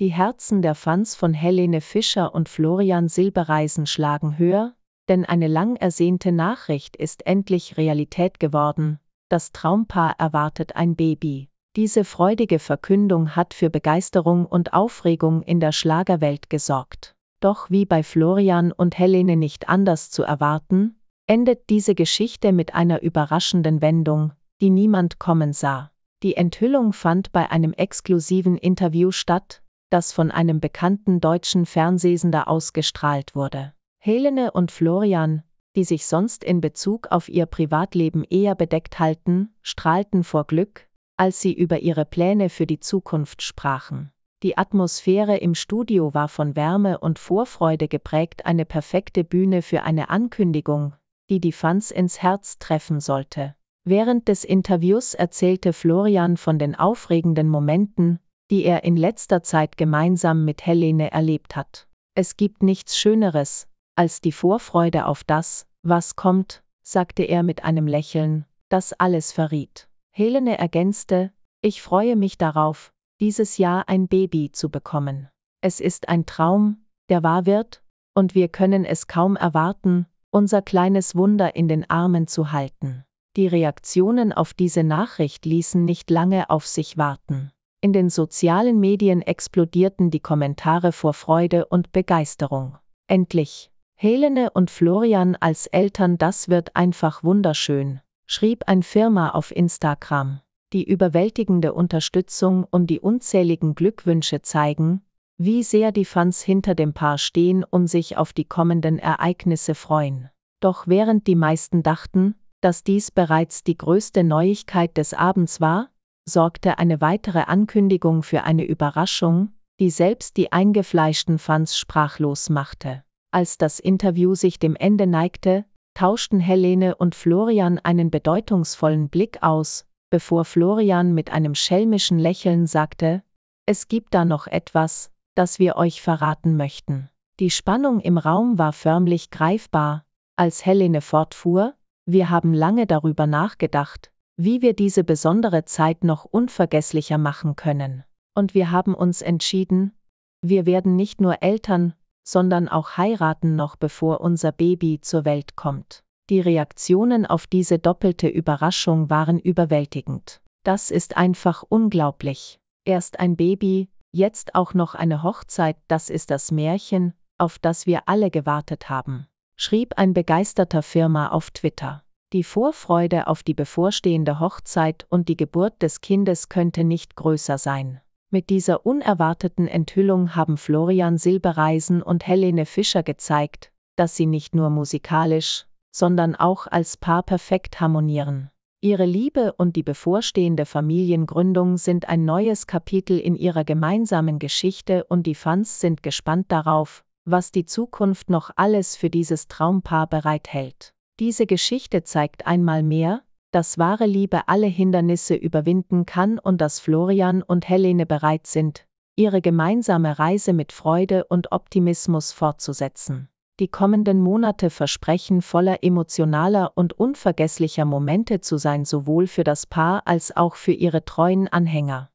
Die Herzen der Fans von Helene Fischer und Florian Silbereisen schlagen höher, denn eine lang ersehnte Nachricht ist endlich Realität geworden. Das Traumpaar erwartet ein Baby. Diese freudige Verkündung hat für Begeisterung und Aufregung in der Schlagerwelt gesorgt. Doch wie bei Florian und Helene nicht anders zu erwarten, endet diese Geschichte mit einer überraschenden Wendung, die niemand kommen sah. Die Enthüllung fand bei einem exklusiven Interview statt, das von einem bekannten deutschen Fernsehsender ausgestrahlt wurde. Helene und Florian, die sich sonst in Bezug auf ihr Privatleben eher bedeckt halten, strahlten vor Glück, als sie über ihre Pläne für die Zukunft sprachen. Die Atmosphäre im Studio war von Wärme und Vorfreude geprägt, eine perfekte Bühne für eine Ankündigung, die die Fans ins Herz treffen sollte. Während des Interviews erzählte Florian von den aufregenden Momenten, die er in letzter Zeit gemeinsam mit Helene erlebt hat. Es gibt nichts Schöneres, als die Vorfreude auf das, was kommt, sagte er mit einem Lächeln, das alles verriet. Helene ergänzte, ich freue mich darauf, dieses Jahr ein Baby zu bekommen. Es ist ein Traum, der wahr wird, und wir können es kaum erwarten, unser kleines Wunder in den Armen zu halten. Die Reaktionen auf diese Nachricht ließen nicht lange auf sich warten. In den sozialen Medien explodierten die Kommentare vor Freude und Begeisterung. Endlich! Helene und Florian als Eltern, das wird einfach wunderschön, schrieb ein Firma auf Instagram. Die überwältigende Unterstützung und die unzähligen Glückwünsche zeigen, wie sehr die Fans hinter dem Paar stehen und sich auf die kommenden Ereignisse freuen. Doch während die meisten dachten, dass dies bereits die größte Neuigkeit des Abends war, sorgte eine weitere Ankündigung für eine Überraschung, die selbst die eingefleischten Fans sprachlos machte. Als das Interview sich dem Ende neigte, tauschten Helene und Florian einen bedeutungsvollen Blick aus, bevor Florian mit einem schelmischen Lächeln sagte, es gibt da noch etwas, das wir euch verraten möchten. Die Spannung im Raum war förmlich greifbar, als Helene fortfuhr, wir haben lange darüber nachgedacht, wie wir diese besondere Zeit noch unvergesslicher machen können. Und wir haben uns entschieden, wir werden nicht nur Eltern, sondern auch heiraten noch bevor unser Baby zur Welt kommt. Die Reaktionen auf diese doppelte Überraschung waren überwältigend. Das ist einfach unglaublich. Erst ein Baby, jetzt auch noch eine Hochzeit, das ist das Märchen, auf das wir alle gewartet haben, schrieb ein begeisterter Firma auf Twitter. Die Vorfreude auf die bevorstehende Hochzeit und die Geburt des Kindes könnte nicht größer sein. Mit dieser unerwarteten Enthüllung haben Florian Silbereisen und Helene Fischer gezeigt, dass sie nicht nur musikalisch, sondern auch als Paar perfekt harmonieren. Ihre Liebe und die bevorstehende Familiengründung sind ein neues Kapitel in ihrer gemeinsamen Geschichte und die Fans sind gespannt darauf, was die Zukunft noch alles für dieses Traumpaar bereithält. Diese Geschichte zeigt einmal mehr, dass wahre Liebe alle Hindernisse überwinden kann und dass Florian und Helene bereit sind, ihre gemeinsame Reise mit Freude und Optimismus fortzusetzen. Die kommenden Monate versprechen voller emotionaler und unvergesslicher Momente zu sein, sowohl für das Paar als auch für ihre treuen Anhänger.